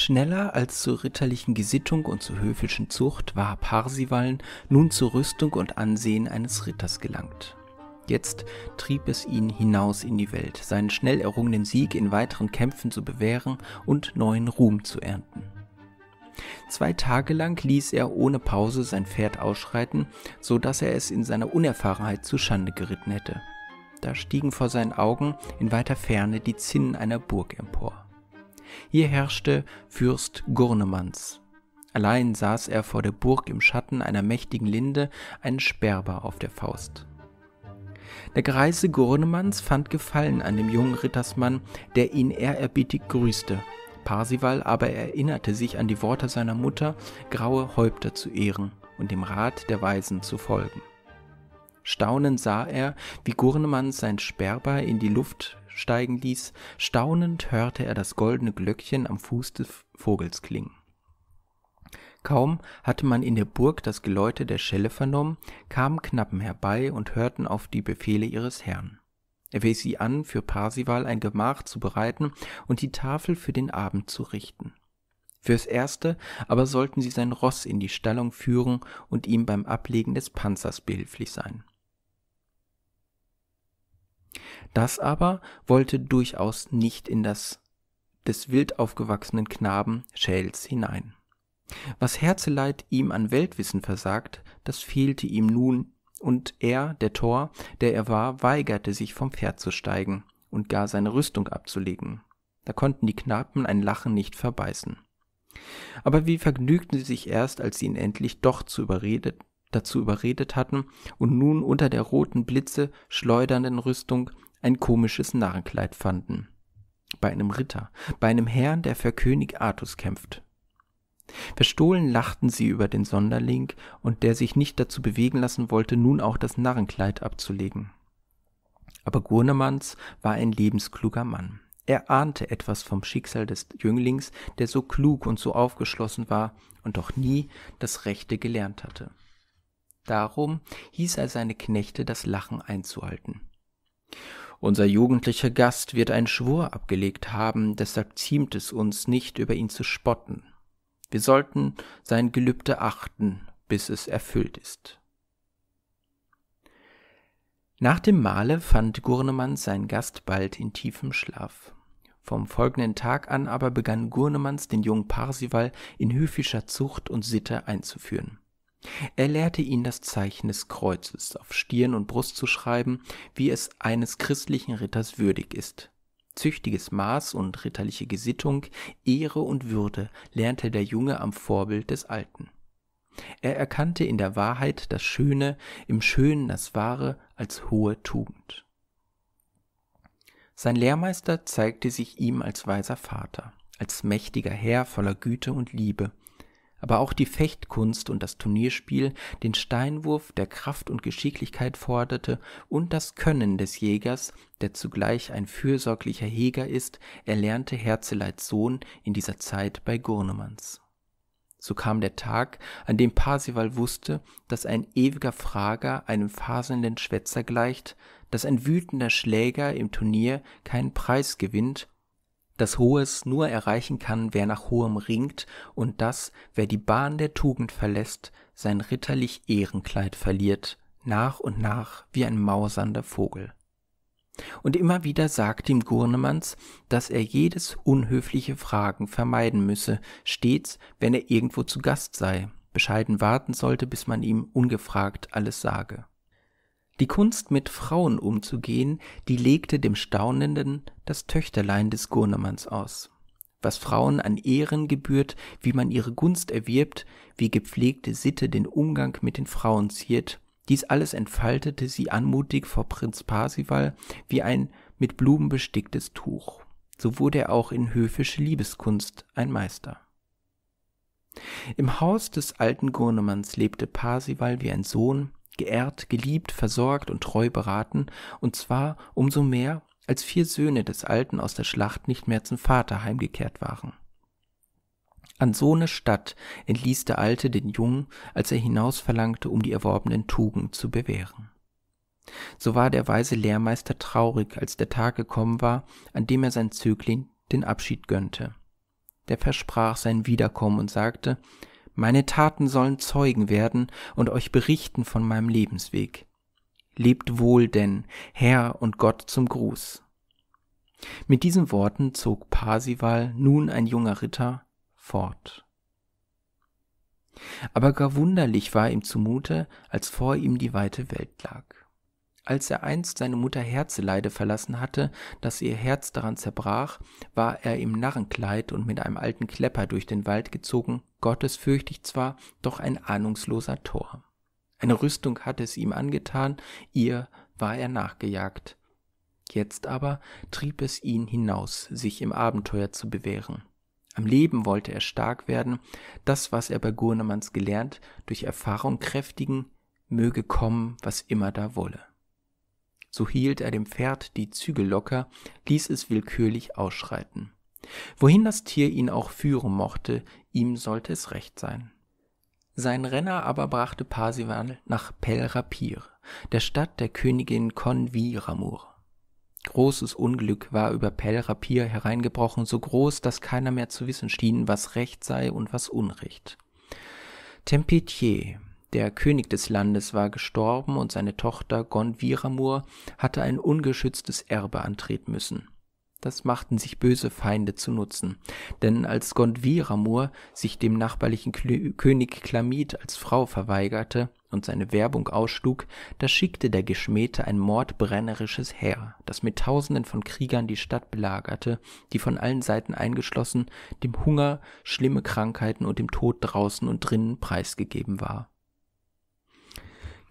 Schneller als zur ritterlichen Gesittung und zur höfischen Zucht war Parsival nun zur Rüstung und Ansehen eines Ritters gelangt. Jetzt trieb es ihn hinaus in die Welt, seinen schnell errungenen Sieg in weiteren Kämpfen zu bewähren und neuen Ruhm zu ernten. Zwei Tage lang ließ er ohne Pause sein Pferd ausschreiten, so dass er es in seiner Unerfahrenheit zu Schande geritten hätte. Da stiegen vor seinen Augen in weiter Ferne die Zinnen einer Burg empor. Hier herrschte Fürst Gurnemanz. Allein saß er vor der Burg im Schatten einer mächtigen Linde, einen Sperber auf der Faust. Der Greise Gurnemanz fand Gefallen an dem jungen Rittersmann, der ihn ehrerbietig grüßte. Parsival aber erinnerte sich an die Worte seiner Mutter, graue Häupter zu ehren und dem Rat der Weisen zu folgen. Staunend sah er, wie Gurnemanz sein Sperber in die Luft steigen ließ, staunend hörte er das goldene Glöckchen am Fuß des Vogels klingen. Kaum hatte man in der Burg das Geläute der Schelle vernommen, kamen Knappen herbei und hörten auf die Befehle ihres Herrn. Er wies sie an, für Parsival ein Gemach zu bereiten und die Tafel für den Abend zu richten. Fürs Erste aber sollten sie sein Ross in die Stallung führen und ihm beim Ablegen des Panzers behilflich sein. Das aber wollte durchaus nicht in das des wild aufgewachsenen Knaben Schäls hinein. Was Herzeleid ihm an Weltwissen versagt, das fehlte ihm nun, und er, der Tor, der er war, weigerte sich vom Pferd zu steigen und gar seine Rüstung abzulegen. Da konnten die Knaben ein Lachen nicht verbeißen. Aber wie vergnügten sie sich erst, als sie ihn endlich doch zu überredet, dazu überredet hatten und nun unter der roten Blitze schleudernden Rüstung ein komisches Narrenkleid fanden. Bei einem Ritter, bei einem Herrn, der für König Artus kämpft. Verstohlen lachten sie über den Sonderling und der sich nicht dazu bewegen lassen wollte, nun auch das Narrenkleid abzulegen. Aber Gurnemanns war ein lebenskluger Mann. Er ahnte etwas vom Schicksal des Jünglings, der so klug und so aufgeschlossen war und doch nie das Rechte gelernt hatte. Darum hieß er seine Knechte, das Lachen einzuhalten. Unser jugendlicher Gast wird einen Schwur abgelegt haben, deshalb ziemt es uns nicht, über ihn zu spotten. Wir sollten sein Gelübde achten, bis es erfüllt ist. Nach dem Mahle fand Gurnemann seinen Gast bald in tiefem Schlaf. Vom folgenden Tag an aber begann Gurnemanns den jungen Parsival in höfischer Zucht und Sitte einzuführen. Er lehrte ihn, das Zeichen des Kreuzes auf Stirn und Brust zu schreiben, wie es eines christlichen Ritters würdig ist. Züchtiges Maß und ritterliche Gesittung, Ehre und Würde lernte der Junge am Vorbild des Alten. Er erkannte in der Wahrheit das Schöne, im Schönen das Wahre als hohe Tugend. Sein Lehrmeister zeigte sich ihm als weiser Vater, als mächtiger Herr voller Güte und Liebe, aber auch die Fechtkunst und das Turnierspiel den Steinwurf der Kraft und Geschicklichkeit forderte und das Können des Jägers, der zugleich ein fürsorglicher Heger ist, erlernte Herzeleits Sohn in dieser Zeit bei Gurnemanns. So kam der Tag, an dem Parsival wusste, dass ein ewiger Frager einem faselnden Schwätzer gleicht, dass ein wütender Schläger im Turnier keinen Preis gewinnt dass Hohes nur erreichen kann, wer nach Hohem ringt und dass, wer die Bahn der Tugend verlässt, sein ritterlich Ehrenkleid verliert, nach und nach wie ein mausernder Vogel. Und immer wieder sagt ihm Gurnemanns, dass er jedes unhöfliche Fragen vermeiden müsse, stets, wenn er irgendwo zu Gast sei, bescheiden warten sollte, bis man ihm ungefragt alles sage. Die Kunst, mit Frauen umzugehen, die legte dem Staunenden das Töchterlein des Gurnemanns aus. Was Frauen an Ehren gebührt, wie man ihre Gunst erwirbt, wie gepflegte Sitte den Umgang mit den Frauen ziert, dies alles entfaltete sie anmutig vor Prinz Parsival wie ein mit Blumen besticktes Tuch. So wurde er auch in höfische Liebeskunst ein Meister. Im Haus des alten Gurnemanns lebte Parsival wie ein Sohn, geehrt, geliebt, versorgt und treu beraten, und zwar umso mehr, als vier Söhne des Alten aus der Schlacht nicht mehr zum Vater heimgekehrt waren. An so Sohne Stadt entließ der Alte den Jungen, als er hinausverlangte, um die erworbenen Tugend zu bewähren. So war der weise Lehrmeister traurig, als der Tag gekommen war, an dem er sein Zögling den Abschied gönnte. Der versprach sein Wiederkommen und sagte, meine Taten sollen Zeugen werden und euch berichten von meinem Lebensweg. Lebt wohl denn, Herr und Gott zum Gruß. Mit diesen Worten zog Parsival, nun ein junger Ritter, fort. Aber gar wunderlich war ihm zumute, als vor ihm die weite Welt lag. Als er einst seine Mutter Herzeleide verlassen hatte, daß ihr Herz daran zerbrach, war er im Narrenkleid und mit einem alten Klepper durch den Wald gezogen, gottesfürchtig zwar, doch ein ahnungsloser Tor. Eine Rüstung hatte es ihm angetan, ihr war er nachgejagt. Jetzt aber trieb es ihn hinaus, sich im Abenteuer zu bewähren. Am Leben wollte er stark werden, das, was er bei Gurnemanns gelernt, durch Erfahrung kräftigen, möge kommen, was immer da wolle so hielt er dem Pferd die Zügel locker, ließ es willkürlich ausschreiten. Wohin das Tier ihn auch führen mochte, ihm sollte es recht sein. Sein Renner aber brachte Parsival nach Pelrapir, der Stadt der Königin Konviramur. Großes Unglück war über Pelrapir hereingebrochen, so groß, dass keiner mehr zu wissen schien, was Recht sei und was Unrecht. Tempetier, der König des Landes war gestorben und seine Tochter Gonviramur hatte ein ungeschütztes Erbe antreten müssen. Das machten sich böse Feinde zu Nutzen, denn als Gondwiramur sich dem nachbarlichen Kl König Klamid als Frau verweigerte und seine Werbung ausschlug, da schickte der Geschmähte ein mordbrennerisches Heer, das mit Tausenden von Kriegern die Stadt belagerte, die von allen Seiten eingeschlossen dem Hunger, schlimme Krankheiten und dem Tod draußen und drinnen preisgegeben war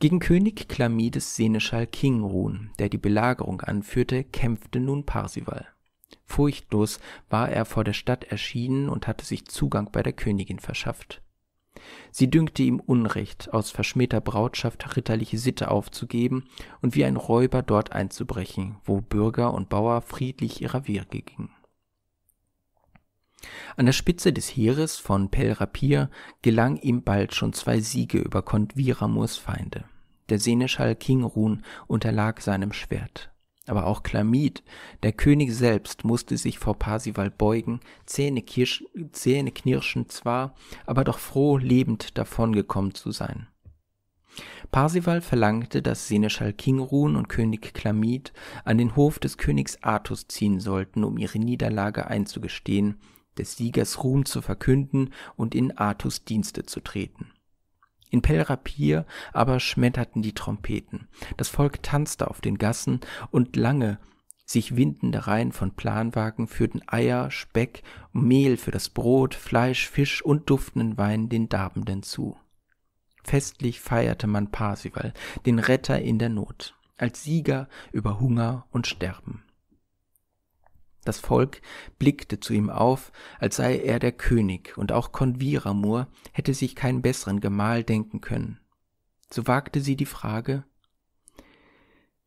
gegen König Chlamydes Seneschal Kingrun, der die Belagerung anführte, kämpfte nun Parsival. Furchtlos war er vor der Stadt erschienen und hatte sich Zugang bei der Königin verschafft. Sie dünkte ihm Unrecht, aus verschmähter Brautschaft ritterliche Sitte aufzugeben und wie ein Räuber dort einzubrechen, wo Bürger und Bauer friedlich ihrer Wirke gingen an der Spitze des Heeres von Pelrapir gelang ihm bald schon zwei Siege über Konviramurs Feinde. Der Seneschall Kingrun unterlag seinem Schwert. Aber auch Chlamyd, der König selbst, musste sich vor Parsival beugen, zähneknirschend Zähne zwar, aber doch froh, lebend davongekommen zu sein. Parsival verlangte, dass Seneschall Kingrun und König Chlamyd an den Hof des Königs Artus ziehen sollten, um ihre Niederlage einzugestehen, des Siegers Ruhm zu verkünden und in Artus Dienste zu treten. In Pellrapier aber schmetterten die Trompeten, das Volk tanzte auf den Gassen, und lange sich windende Reihen von Planwagen führten Eier, Speck, Mehl für das Brot, Fleisch, Fisch und duftenden Wein den Darbenden zu. Festlich feierte man Parsival, den Retter in der Not, als Sieger über Hunger und Sterben. Das Volk blickte zu ihm auf, als sei er der König, und auch Konviramur hätte sich keinen besseren Gemahl denken können. So wagte sie die Frage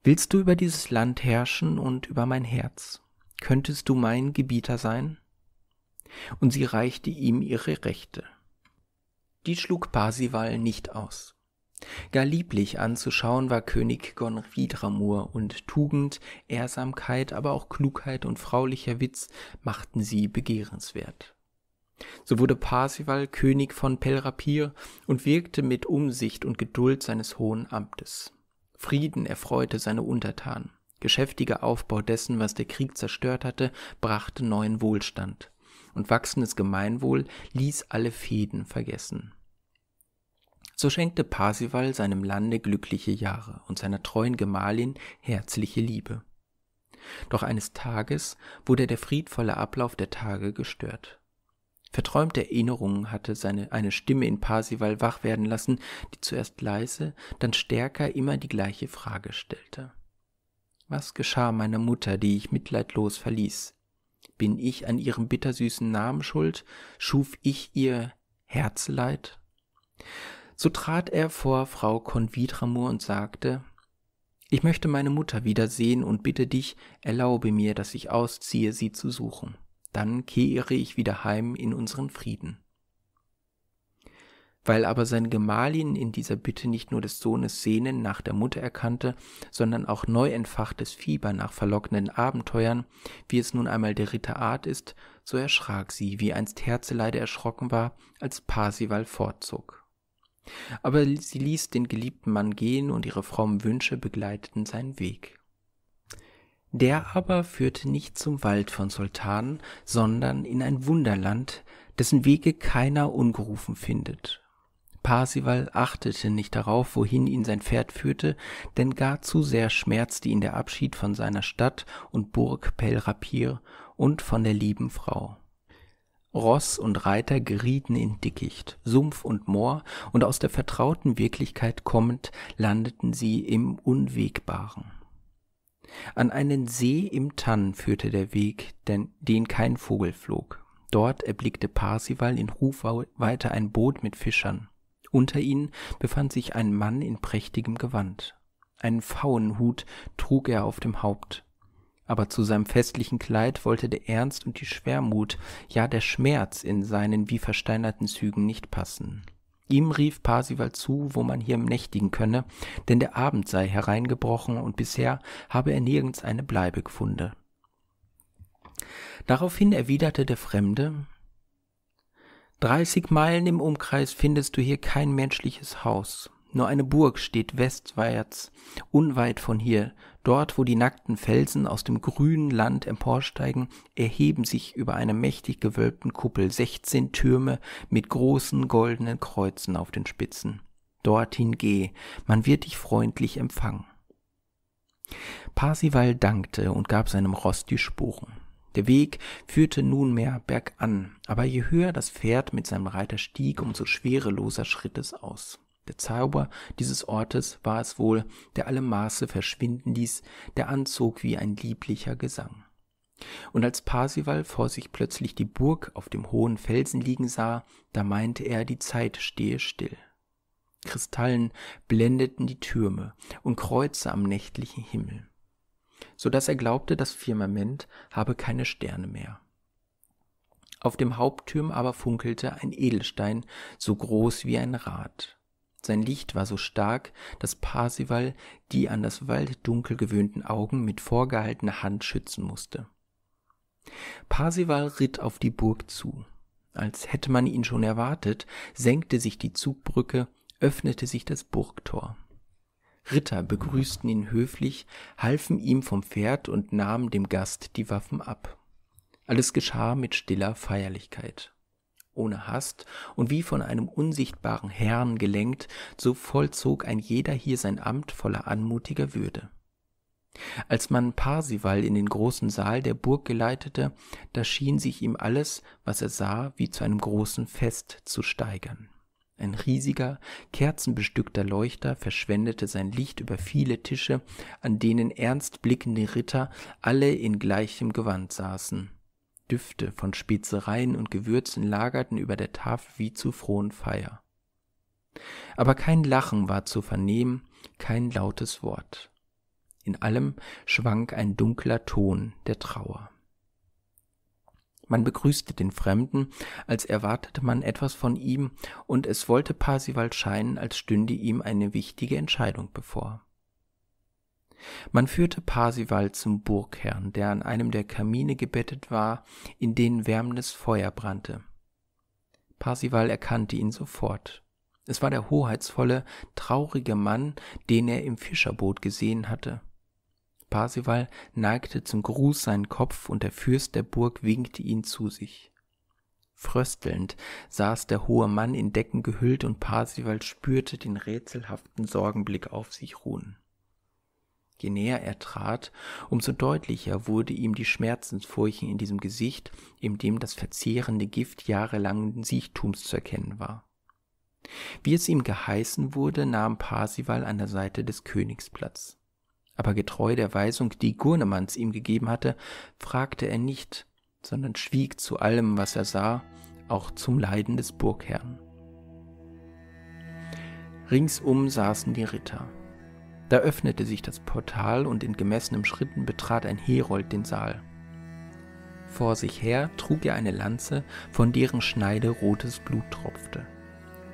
Willst du über dieses Land herrschen und über mein Herz? Könntest du mein Gebieter sein? Und sie reichte ihm ihre Rechte. Die schlug Parsival nicht aus. Gar lieblich anzuschauen war König Gonfidramur und Tugend, Ehrsamkeit, aber auch Klugheit und fraulicher Witz machten sie begehrenswert. So wurde Parsival König von Pelrapir und wirkte mit Umsicht und Geduld seines hohen Amtes. Frieden erfreute seine Untertanen. Geschäftiger Aufbau dessen, was der Krieg zerstört hatte, brachte neuen Wohlstand. Und wachsendes Gemeinwohl ließ alle Fehden vergessen. So schenkte Parsival seinem Lande glückliche Jahre und seiner treuen Gemahlin herzliche Liebe. Doch eines Tages wurde der friedvolle Ablauf der Tage gestört. Verträumte Erinnerungen hatte seine, eine Stimme in Parsival wach werden lassen, die zuerst leise, dann stärker immer die gleiche Frage stellte. Was geschah meiner Mutter, die ich mitleidlos verließ? Bin ich an ihrem bittersüßen Namen schuld? Schuf ich ihr Herzleid? So trat er vor Frau Convitramur und sagte Ich möchte meine Mutter wiedersehen und bitte dich, erlaube mir, dass ich ausziehe, sie zu suchen. Dann kehre ich wieder heim in unseren Frieden. Weil aber seine Gemahlin in dieser Bitte nicht nur des Sohnes Sehnen nach der Mutter erkannte, sondern auch neu entfachtes Fieber nach verlockenden Abenteuern, wie es nun einmal der Ritterart ist, so erschrak sie, wie einst Herzeleide erschrocken war, als Parsival fortzog. Aber sie ließ den geliebten Mann gehen und ihre frommen Wünsche begleiteten seinen Weg. Der aber führte nicht zum Wald von Sultan, sondern in ein Wunderland, dessen Wege keiner ungerufen findet. Parsival achtete nicht darauf, wohin ihn sein Pferd führte, denn gar zu sehr schmerzte ihn der Abschied von seiner Stadt und Burg Pelrapir und von der lieben Frau. Ross und Reiter gerieten in Dickicht, Sumpf und Moor, und aus der vertrauten Wirklichkeit kommend landeten sie im Unwegbaren. An einen See im Tann führte der Weg, denn, den kein Vogel flog. Dort erblickte Parsival in weiter ein Boot mit Fischern. Unter ihnen befand sich ein Mann in prächtigem Gewand. Einen Pfauenhut trug er auf dem Haupt aber zu seinem festlichen Kleid wollte der Ernst und die Schwermut, ja der Schmerz in seinen wie versteinerten Zügen nicht passen. Ihm rief Parsival zu, wo man hier mächtigen könne, denn der Abend sei hereingebrochen und bisher habe er nirgends eine Bleibe gefunden. Daraufhin erwiderte der Fremde, Dreißig Meilen im Umkreis findest du hier kein menschliches Haus. Nur eine Burg steht westwärts, unweit von hier, Dort, wo die nackten Felsen aus dem grünen Land emporsteigen, erheben sich über einer mächtig gewölbten Kuppel sechzehn Türme mit großen goldenen Kreuzen auf den Spitzen. Dorthin geh, man wird dich freundlich empfangen. Parsival dankte und gab seinem Ross die Sporen. Der Weg führte nunmehr bergan, aber je höher das Pferd mit seinem Reiter stieg, umso schwereloser schritt es aus. Der Zauber dieses Ortes war es wohl, der alle Maße verschwinden ließ, der anzog wie ein lieblicher Gesang. Und als Parsival vor sich plötzlich die Burg auf dem hohen Felsen liegen sah, da meinte er, die Zeit stehe still. Kristallen blendeten die Türme und Kreuze am nächtlichen Himmel, so daß er glaubte, das Firmament habe keine Sterne mehr. Auf dem Haupttürm aber funkelte ein Edelstein so groß wie ein Rad sein Licht war so stark, dass Parzival die an das Walddunkel gewöhnten Augen mit vorgehaltener Hand schützen musste. Parzival ritt auf die Burg zu. Als hätte man ihn schon erwartet, senkte sich die Zugbrücke, öffnete sich das Burgtor. Ritter begrüßten ihn höflich, halfen ihm vom Pferd und nahmen dem Gast die Waffen ab. Alles geschah mit stiller Feierlichkeit ohne Hast, und wie von einem unsichtbaren Herrn gelenkt, so vollzog ein jeder hier sein Amt voller anmutiger Würde. Als man Parsival in den großen Saal der Burg geleitete, da schien sich ihm alles, was er sah, wie zu einem großen Fest zu steigern. Ein riesiger, kerzenbestückter Leuchter verschwendete sein Licht über viele Tische, an denen ernst blickende Ritter alle in gleichem Gewand saßen. Düfte von Spezereien und Gewürzen lagerten über der Tafel wie zu frohen Feier. Aber kein Lachen war zu vernehmen, kein lautes Wort. In allem schwank ein dunkler Ton der Trauer. Man begrüßte den Fremden, als erwartete man etwas von ihm, und es wollte Parsival scheinen, als stünde ihm eine wichtige Entscheidung bevor man führte parsival zum burgherrn der an einem der kamine gebettet war in denen wärmendes feuer brannte parsival erkannte ihn sofort es war der hoheitsvolle traurige mann den er im fischerboot gesehen hatte parsival neigte zum gruß seinen kopf und der fürst der burg winkte ihn zu sich fröstelnd saß der hohe mann in decken gehüllt und parsival spürte den rätselhaften sorgenblick auf sich ruhen Je näher er trat, umso deutlicher wurde ihm die Schmerzensfurchen in diesem Gesicht, in dem das verzehrende Gift jahrelangen Siechtums zu erkennen war. Wie es ihm geheißen wurde, nahm Parsival an der Seite des Königs Platz. Aber getreu der Weisung, die Gurnemanns ihm gegeben hatte, fragte er nicht, sondern schwieg zu allem, was er sah, auch zum Leiden des Burgherrn. Ringsum saßen die Ritter, da öffnete sich das Portal und in gemessenen Schritten betrat ein Herold den Saal. Vor sich her trug er eine Lanze, von deren Schneide rotes Blut tropfte.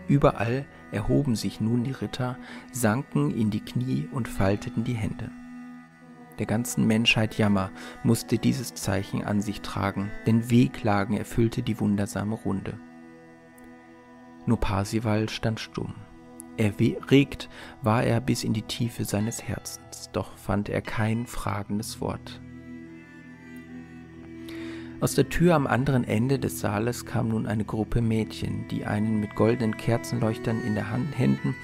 Überall erhoben sich nun die Ritter, sanken in die Knie und falteten die Hände. Der ganzen Menschheit Jammer musste dieses Zeichen an sich tragen, denn Wehklagen erfüllte die wundersame Runde. Nur Parsival stand stumm. Erregt war er bis in die Tiefe seines Herzens, doch fand er kein fragendes Wort. Aus der Tür am anderen Ende des Saales kam nun eine Gruppe Mädchen, die einen mit goldenen Kerzenleuchtern in der Hand Händen,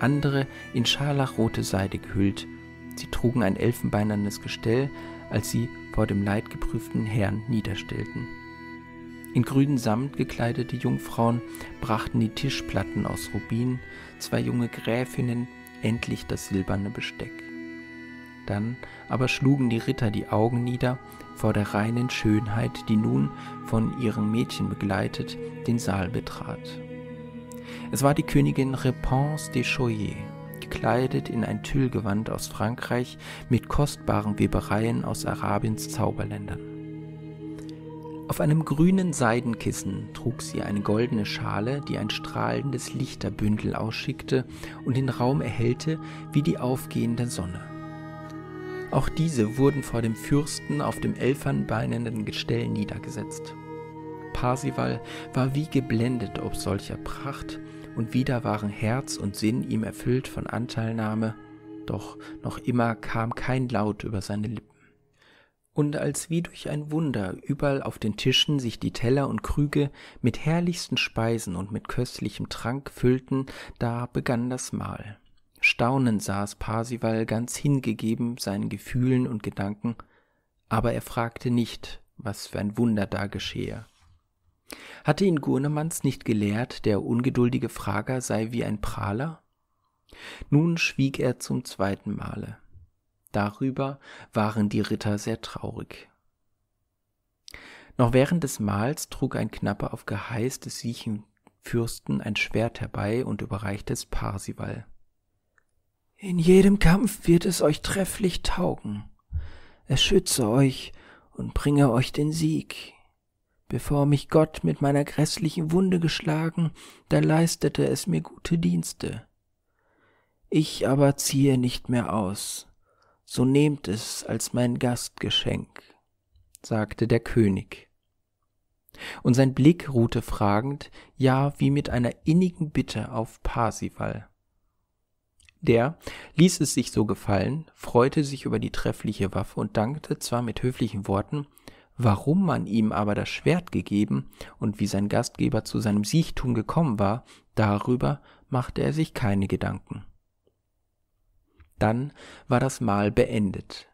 andere in scharlachrote Seide gehüllt. Sie trugen ein elfenbeinernes Gestell, als sie vor dem leidgeprüften Herrn niederstellten. In grünen Samt gekleidete Jungfrauen brachten die Tischplatten aus Rubin, zwei junge Gräfinnen endlich das silberne Besteck. Dann aber schlugen die Ritter die Augen nieder vor der reinen Schönheit, die nun von ihren Mädchen begleitet den Saal betrat. Es war die Königin Repens de Choyer, gekleidet in ein Tüllgewand aus Frankreich mit kostbaren Webereien aus Arabiens Zauberländern. Auf einem grünen Seidenkissen trug sie eine goldene Schale, die ein strahlendes Lichterbündel ausschickte und den Raum erhellte wie die aufgehende Sonne. Auch diese wurden vor dem Fürsten auf dem elfernbeinenden Gestell niedergesetzt. Parsival war wie geblendet ob solcher Pracht, und wieder waren Herz und Sinn ihm erfüllt von Anteilnahme, doch noch immer kam kein Laut über seine Lippen und als wie durch ein wunder überall auf den tischen sich die teller und krüge mit herrlichsten speisen und mit köstlichem trank füllten da begann das mahl staunend saß parsival ganz hingegeben seinen gefühlen und gedanken aber er fragte nicht was für ein wunder da geschehe hatte ihn Gurnemanns nicht gelehrt der ungeduldige frager sei wie ein prahler nun schwieg er zum zweiten male Darüber waren die Ritter sehr traurig. Noch während des Mahls trug ein Knappe auf Geheiß des siechen Fürsten ein Schwert herbei und überreichte es Parsival. In jedem Kampf wird es euch trefflich taugen. Es schütze euch und bringe euch den Sieg. Bevor mich Gott mit meiner grässlichen Wunde geschlagen, da leistete es mir gute Dienste. Ich aber ziehe nicht mehr aus, so nehmt es als mein Gastgeschenk, sagte der König. Und sein Blick ruhte fragend, ja wie mit einer innigen Bitte auf Parsival. Der ließ es sich so gefallen, freute sich über die treffliche Waffe und dankte zwar mit höflichen Worten, warum man ihm aber das Schwert gegeben und wie sein Gastgeber zu seinem Siechtum gekommen war, darüber machte er sich keine Gedanken. Dann war das Mahl beendet.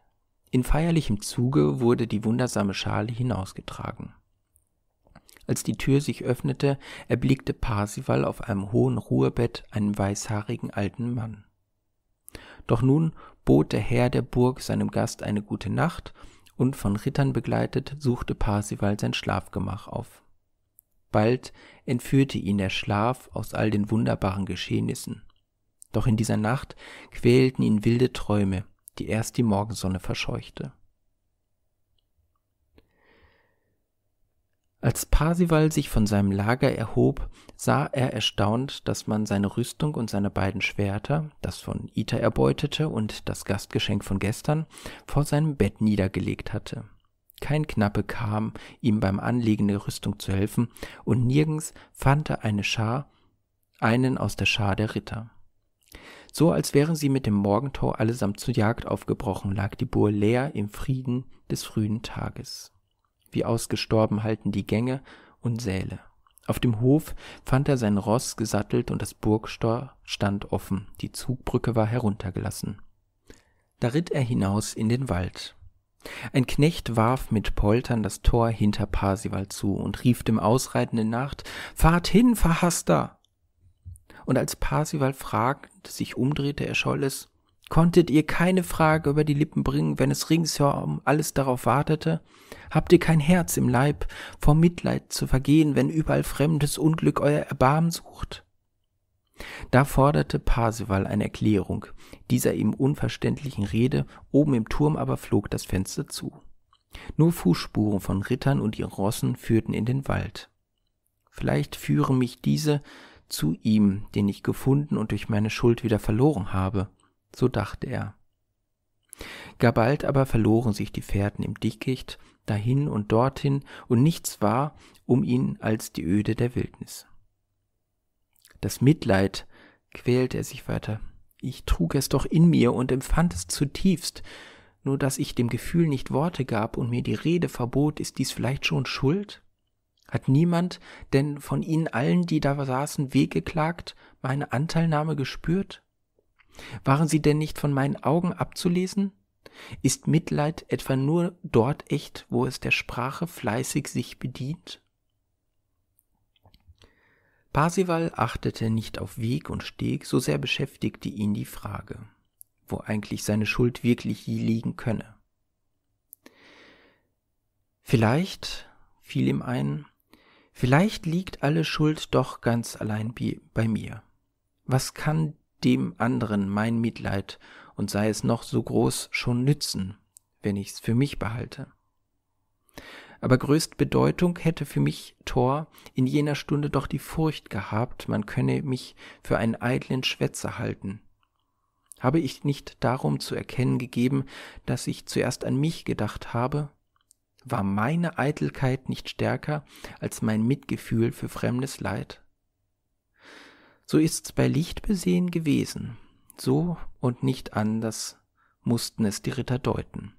In feierlichem Zuge wurde die wundersame Schale hinausgetragen. Als die Tür sich öffnete, erblickte Parsival auf einem hohen Ruhebett einen weißhaarigen alten Mann. Doch nun bot der Herr der Burg seinem Gast eine gute Nacht, und von Rittern begleitet suchte Parsival sein Schlafgemach auf. Bald entführte ihn der Schlaf aus all den wunderbaren Geschehnissen. Doch in dieser Nacht quälten ihn wilde Träume, die erst die Morgensonne verscheuchte. Als Parsival sich von seinem Lager erhob, sah er erstaunt, dass man seine Rüstung und seine beiden Schwerter, das von Ita erbeutete und das Gastgeschenk von gestern, vor seinem Bett niedergelegt hatte. Kein Knappe kam, ihm beim Anlegen der Rüstung zu helfen, und nirgends fand er eine Schar, einen aus der Schar der Ritter. So als wären sie mit dem Morgentau allesamt zur Jagd aufgebrochen, lag die Burg leer im Frieden des frühen Tages. Wie ausgestorben halten die Gänge und Säle. Auf dem Hof fand er sein Ross gesattelt und das Burgstor stand offen, die Zugbrücke war heruntergelassen. Da ritt er hinaus in den Wald. Ein Knecht warf mit Poltern das Tor hinter Parsival zu und rief dem Ausreitenden nach, Fahrt hin, Verhasster! und als Parsival fragend sich umdrehte, erscholl es Konntet ihr keine Frage über die Lippen bringen, wenn es ringsherum alles darauf wartete? Habt ihr kein Herz im Leib, vor Mitleid zu vergehen, wenn überall fremdes Unglück euer Erbarmen sucht? Da forderte Parsival eine Erklärung dieser ihm unverständlichen Rede, oben im Turm aber flog das Fenster zu. Nur Fußspuren von Rittern und ihren Rossen führten in den Wald. Vielleicht führen mich diese zu ihm, den ich gefunden und durch meine Schuld wieder verloren habe, so dachte er. Gar bald aber verloren sich die Fährten im Dickicht, dahin und dorthin, und nichts war um ihn als die Öde der Wildnis. Das Mitleid quälte er sich weiter. Ich trug es doch in mir und empfand es zutiefst, nur dass ich dem Gefühl nicht Worte gab und mir die Rede verbot, ist dies vielleicht schon Schuld? Hat niemand denn von ihnen allen, die da saßen, wehgeklagt, meine Anteilnahme gespürt? Waren sie denn nicht von meinen Augen abzulesen? Ist Mitleid etwa nur dort echt, wo es der Sprache fleißig sich bedient? Parsival achtete nicht auf Weg und Steg, so sehr beschäftigte ihn die Frage, wo eigentlich seine Schuld wirklich je liegen könne. Vielleicht, fiel ihm ein, Vielleicht liegt alle Schuld doch ganz allein bei mir. Was kann dem anderen mein Mitleid und sei es noch so groß schon nützen, wenn ich's für mich behalte? Aber größt Bedeutung hätte für mich Thor in jener Stunde doch die Furcht gehabt, man könne mich für einen eitlen Schwätzer halten. Habe ich nicht darum zu erkennen gegeben, dass ich zuerst an mich gedacht habe war meine Eitelkeit nicht stärker als mein Mitgefühl für fremdes Leid? So ist's bei Licht besehen gewesen, so und nicht anders mussten es die Ritter deuten.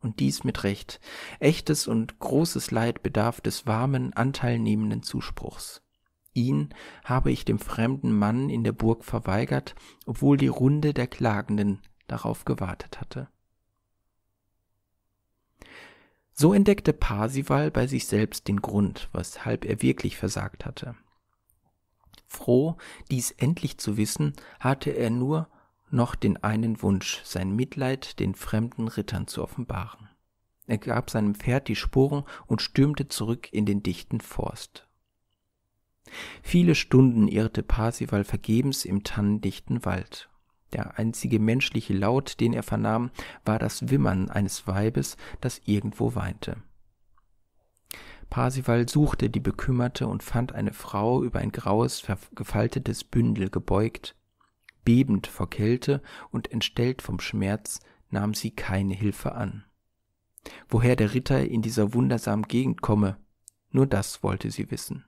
Und dies mit Recht. Echtes und großes Leid bedarf des warmen, anteilnehmenden Zuspruchs. Ihn habe ich dem fremden Mann in der Burg verweigert, obwohl die Runde der Klagenden darauf gewartet hatte. So entdeckte Parsival bei sich selbst den Grund, weshalb er wirklich versagt hatte. Froh, dies endlich zu wissen, hatte er nur noch den einen Wunsch, sein Mitleid den fremden Rittern zu offenbaren. Er gab seinem Pferd die Sporen und stürmte zurück in den dichten Forst. Viele Stunden irrte Parsival vergebens im tannendichten Wald der einzige menschliche Laut, den er vernahm, war das Wimmern eines Weibes, das irgendwo weinte. Parsival suchte die Bekümmerte und fand eine Frau über ein graues, gefaltetes Bündel gebeugt. Bebend vor Kälte und entstellt vom Schmerz nahm sie keine Hilfe an. Woher der Ritter in dieser wundersamen Gegend komme, nur das wollte sie wissen.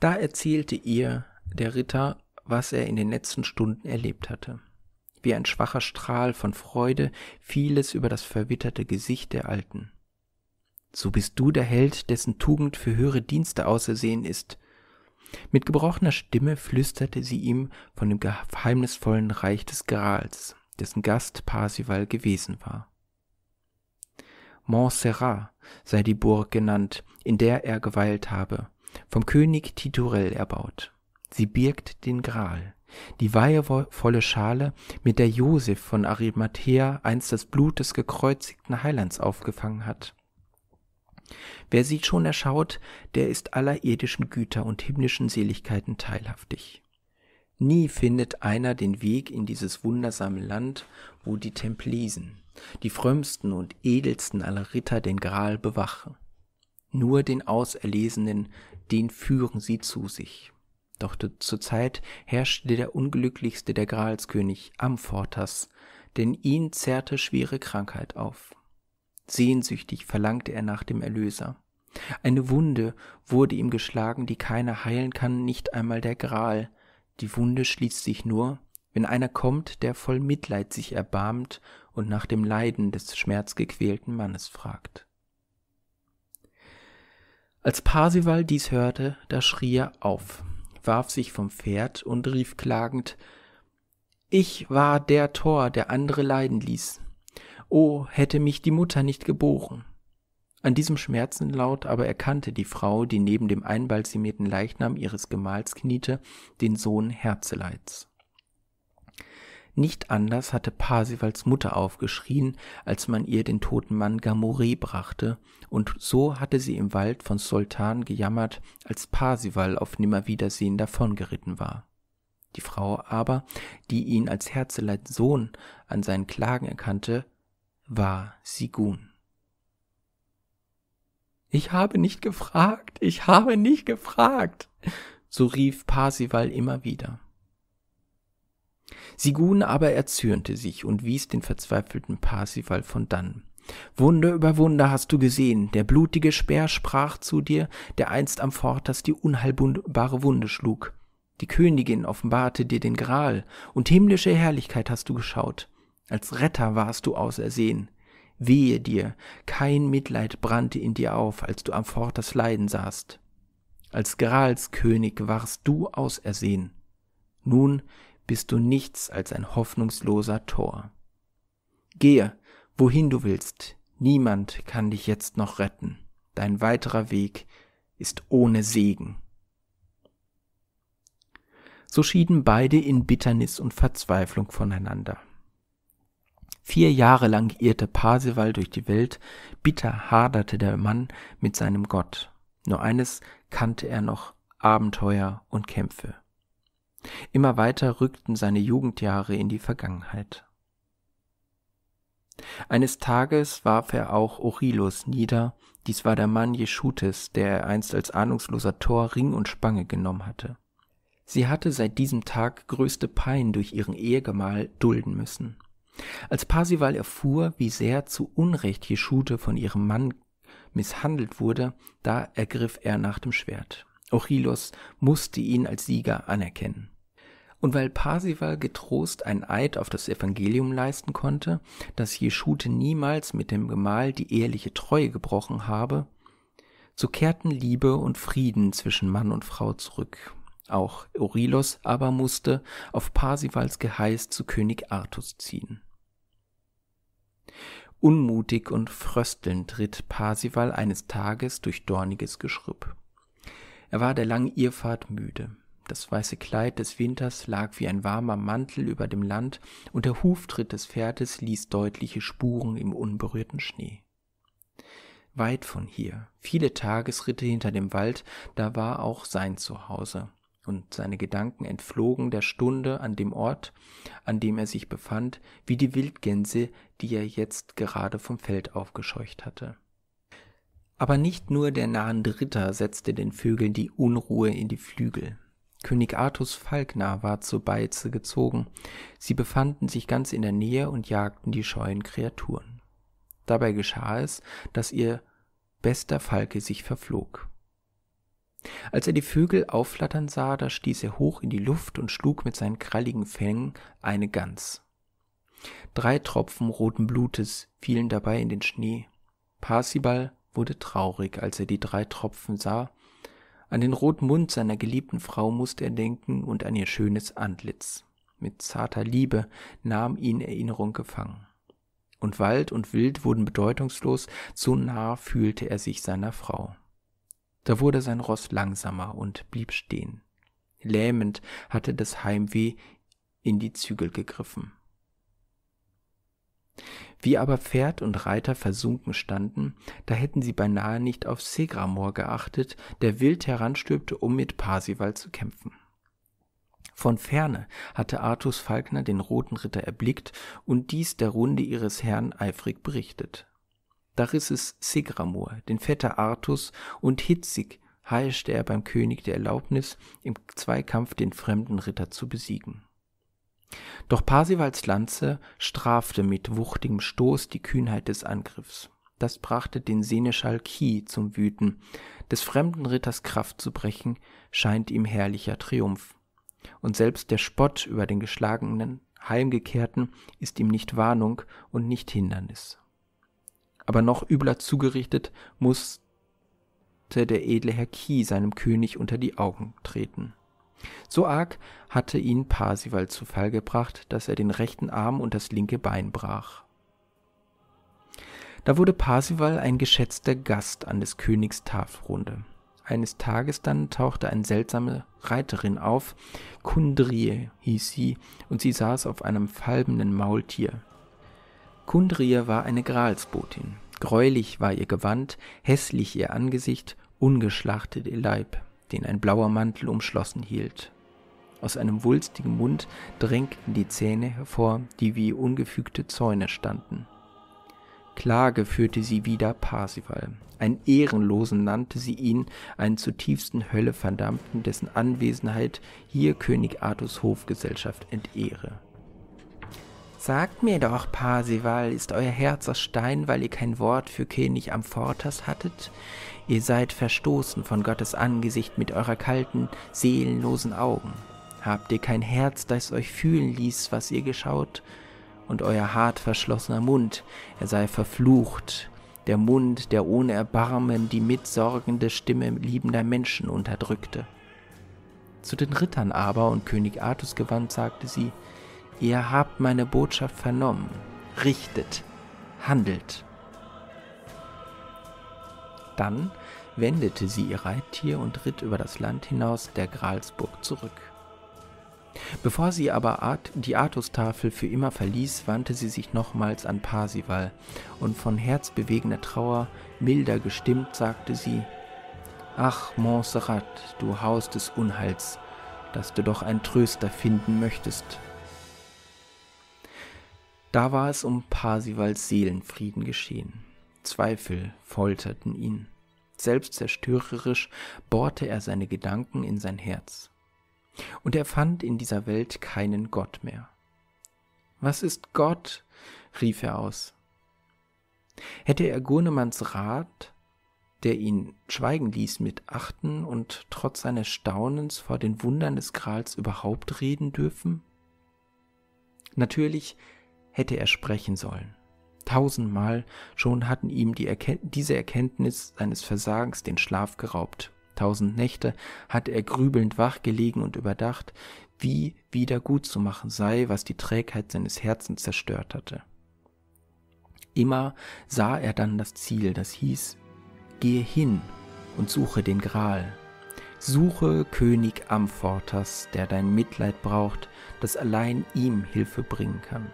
Da erzählte ihr der Ritter was er in den letzten Stunden erlebt hatte. Wie ein schwacher Strahl von Freude fiel es über das verwitterte Gesicht der Alten. So bist du der Held, dessen Tugend für höhere Dienste ausersehen ist. Mit gebrochener Stimme flüsterte sie ihm von dem geheimnisvollen Reich des Grals, dessen Gast Parsival gewesen war. Montserrat sei die Burg genannt, in der er geweilt habe, vom König Titurel erbaut. Sie birgt den Gral. Die weihevolle Schale, mit der Josef von Arimathea einst das Blut des gekreuzigten Heilands aufgefangen hat. Wer sie schon erschaut, der ist aller irdischen Güter und himmlischen Seligkeiten teilhaftig. Nie findet einer den Weg in dieses wundersame Land, wo die Templisen, die frömmsten und edelsten aller Ritter, den Gral bewachen. Nur den Auserlesenen, den führen sie zu sich. Doch zur Zeit herrschte der unglücklichste der Gralskönig, Amfortas, denn ihn zerrte schwere Krankheit auf. Sehnsüchtig verlangte er nach dem Erlöser. Eine Wunde wurde ihm geschlagen, die keiner heilen kann, nicht einmal der Gral. Die Wunde schließt sich nur, wenn einer kommt, der voll Mitleid sich erbarmt und nach dem Leiden des schmerzgequälten Mannes fragt. Als Parsival dies hörte, da schrie er auf warf sich vom Pferd und rief klagend Ich war der Tor, der andere leiden ließ. Oh, hätte mich die Mutter nicht geboren. An diesem Schmerzenlaut aber erkannte die Frau, die neben dem einbalsamierten Leichnam ihres Gemahls kniete, den Sohn Herzeleids. Nicht anders hatte Parsivals Mutter aufgeschrien, als man ihr den toten Mann Gamore brachte, und so hatte sie im Wald von Sultan gejammert, als Parsival auf Nimmerwiedersehen davongeritten war. Die Frau aber, die ihn als Herzeleits Sohn an seinen Klagen erkannte, war Sigun. Ich habe nicht gefragt, ich habe nicht gefragt, so rief Parsival immer wieder. Sigun aber erzürnte sich und wies den verzweifelten Parsival von dannen. Wunder über Wunder hast du gesehen, der blutige Speer sprach zu dir, der einst am Fortas die unheilbare Wunde schlug. Die Königin offenbarte dir den Gral, und himmlische Herrlichkeit hast du geschaut. Als Retter warst du ausersehen. Wehe dir, kein Mitleid brannte in dir auf, als du am Fortas Leiden sahst. Als Gralskönig warst du ausersehen. Nun bist du nichts als ein hoffnungsloser Tor. Gehe, wohin du willst, niemand kann dich jetzt noch retten. Dein weiterer Weg ist ohne Segen. So schieden beide in Bitternis und Verzweiflung voneinander. Vier Jahre lang irrte Parseval durch die Welt, bitter haderte der Mann mit seinem Gott. Nur eines kannte er noch, Abenteuer und Kämpfe. Immer weiter rückten seine Jugendjahre in die Vergangenheit. Eines Tages warf er auch Orilus nieder, dies war der Mann Jeschutes, der er einst als ahnungsloser Tor Ring und Spange genommen hatte. Sie hatte seit diesem Tag größte Pein durch ihren Ehegemahl dulden müssen. Als Parsival erfuhr, wie sehr zu Unrecht Jeschute von ihrem Mann misshandelt wurde, da ergriff er nach dem Schwert. Ochilos musste ihn als Sieger anerkennen. Und weil Parsival getrost einen Eid auf das Evangelium leisten konnte, dass Jeschute niemals mit dem Gemahl die ehrliche Treue gebrochen habe, so kehrten Liebe und Frieden zwischen Mann und Frau zurück. Auch Eurylos aber musste auf Parsivals Geheiß zu König Artus ziehen. Unmutig und fröstelnd ritt Parsival eines Tages durch dorniges Geschrüpp. Er war der langen Irrfahrt müde. Das weiße Kleid des Winters lag wie ein warmer Mantel über dem Land, und der Huftritt des Pferdes ließ deutliche Spuren im unberührten Schnee. Weit von hier, viele Tagesritte hinter dem Wald, da war auch sein Zuhause, und seine Gedanken entflogen der Stunde an dem Ort, an dem er sich befand, wie die Wildgänse, die er jetzt gerade vom Feld aufgescheucht hatte. Aber nicht nur der nahende Ritter setzte den Vögeln die Unruhe in die Flügel, König Artus Falkner war zur Beize gezogen. Sie befanden sich ganz in der Nähe und jagten die scheuen Kreaturen. Dabei geschah es, dass ihr bester Falke sich verflog. Als er die Vögel aufflattern sah, da stieß er hoch in die Luft und schlug mit seinen kralligen Fängen eine Gans. Drei Tropfen roten Blutes fielen dabei in den Schnee. Parsibal wurde traurig, als er die drei Tropfen sah an den roten Mund seiner geliebten Frau musste er denken und an ihr schönes Antlitz. Mit zarter Liebe nahm ihn Erinnerung gefangen. Und Wald und Wild wurden bedeutungslos, so nah fühlte er sich seiner Frau. Da wurde sein Ross langsamer und blieb stehen. Lähmend hatte das Heimweh in die Zügel gegriffen wie aber pferd und reiter versunken standen da hätten sie beinahe nicht auf segramor geachtet der wild heranstürmte um mit parsival zu kämpfen von ferne hatte artus falkner den roten ritter erblickt und dies der runde ihres herrn eifrig berichtet da riß es segramor den vetter artus und hitzig heischte er beim könig die erlaubnis im zweikampf den fremden ritter zu besiegen doch Parsivals lanze strafte mit wuchtigem stoß die kühnheit des angriffs das brachte den seneschal Ki zum wüten des fremden ritters kraft zu brechen scheint ihm herrlicher triumph und selbst der spott über den geschlagenen heimgekehrten ist ihm nicht warnung und nicht hindernis aber noch übler zugerichtet mußte der edle herr Ki seinem könig unter die augen treten so arg hatte ihn Parsival zu Fall gebracht, dass er den rechten Arm und das linke Bein brach. Da wurde Parsival ein geschätzter Gast an des Königs Tafelrunde. Eines Tages dann tauchte eine seltsame Reiterin auf, Kundrie hieß sie, und sie saß auf einem falbenen Maultier. Kundrie war eine Gralsbotin. Gräulich war ihr Gewand, hässlich ihr Angesicht, ungeschlachtet ihr Leib den ein blauer Mantel umschlossen hielt. Aus einem wulstigen Mund drängten die Zähne hervor, die wie ungefügte Zäune standen. Klage führte sie wieder Parsival. Einen Ehrenlosen nannte sie ihn, einen zur tiefsten Hölle verdammten, dessen Anwesenheit hier König Artus Hofgesellschaft entehre. Sagt mir doch, Parsival, ist euer Herz aus Stein, weil ihr kein Wort für König Amphortas hattet? Ihr seid verstoßen von Gottes Angesicht mit eurer kalten, seelenlosen Augen. Habt ihr kein Herz, das euch fühlen ließ, was ihr geschaut? Und euer hart verschlossener Mund, er sei verflucht, der Mund, der ohne Erbarmen die mitsorgende Stimme liebender Menschen unterdrückte. Zu den Rittern aber und König Artus gewandt, sagte sie, Ihr habt meine Botschaft vernommen, richtet, handelt. Dann wendete sie ihr Reittier und ritt über das Land hinaus der Gralsburg zurück. Bevor sie aber die Artus-Tafel für immer verließ, wandte sie sich nochmals an Parsival, und von herzbewegender Trauer, milder gestimmt, sagte sie, Ach, Montserrat, du Haus des Unheils, dass du doch einen Tröster finden möchtest. Da war es um Parsivals Seelenfrieden geschehen. Zweifel folterten ihn. Selbstzerstörerisch bohrte er seine Gedanken in sein Herz. Und er fand in dieser Welt keinen Gott mehr. Was ist Gott? rief er aus. Hätte er Gurnemanns Rat, der ihn schweigen ließ, mitachten und trotz seines Staunens vor den Wundern des Grals überhaupt reden dürfen? Natürlich hätte er sprechen sollen. Tausendmal schon hatten ihm die Erken diese Erkenntnis seines Versagens den Schlaf geraubt. Tausend Nächte hatte er grübelnd wach gelegen und überdacht, wie wieder gut zu machen sei, was die Trägheit seines Herzens zerstört hatte. Immer sah er dann das Ziel, das hieß, gehe hin und suche den Gral. Suche König Amphortas, der dein Mitleid braucht, das allein ihm Hilfe bringen kann.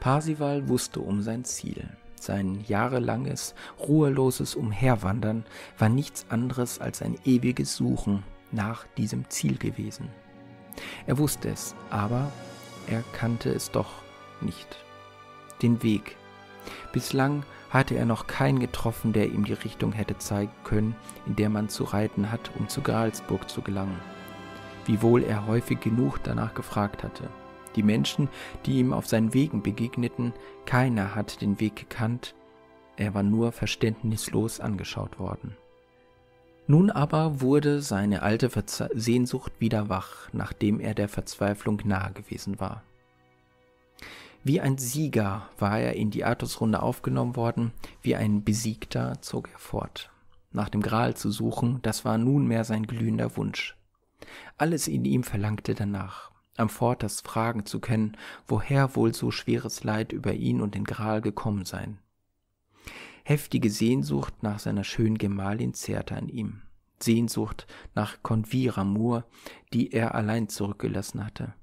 Parsival wusste um sein Ziel. Sein jahrelanges, ruheloses Umherwandern war nichts anderes als ein ewiges Suchen nach diesem Ziel gewesen. Er wusste es, aber er kannte es doch nicht. Den Weg. Bislang hatte er noch keinen getroffen, der ihm die Richtung hätte zeigen können, in der man zu reiten hat, um zu Gralsburg zu gelangen, wiewohl er häufig genug danach gefragt hatte. Die Menschen, die ihm auf seinen Wegen begegneten, keiner hatte den Weg gekannt, er war nur verständnislos angeschaut worden. Nun aber wurde seine alte Verze Sehnsucht wieder wach, nachdem er der Verzweiflung nahe gewesen war. Wie ein Sieger war er in die athos aufgenommen worden, wie ein Besiegter zog er fort. Nach dem Gral zu suchen, das war nunmehr sein glühender Wunsch. Alles in ihm verlangte danach am Amfortas fragen zu können, woher wohl so schweres Leid über ihn und den Gral gekommen sein. Heftige Sehnsucht nach seiner schönen Gemahlin zehrte an ihm. Sehnsucht nach Convira mur die er allein zurückgelassen hatte.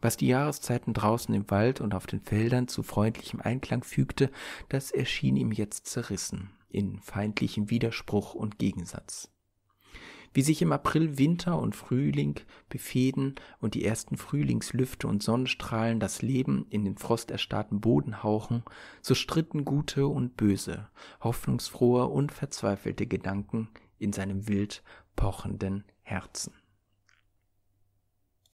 Was die Jahreszeiten draußen im Wald und auf den Feldern zu freundlichem Einklang fügte, das erschien ihm jetzt zerrissen, in feindlichem Widerspruch und Gegensatz wie sich im April Winter und Frühling befehden und die ersten Frühlingslüfte und Sonnenstrahlen das Leben in den frosterstarrten Boden hauchen, so stritten gute und böse, hoffnungsfrohe und verzweifelte Gedanken in seinem wild pochenden Herzen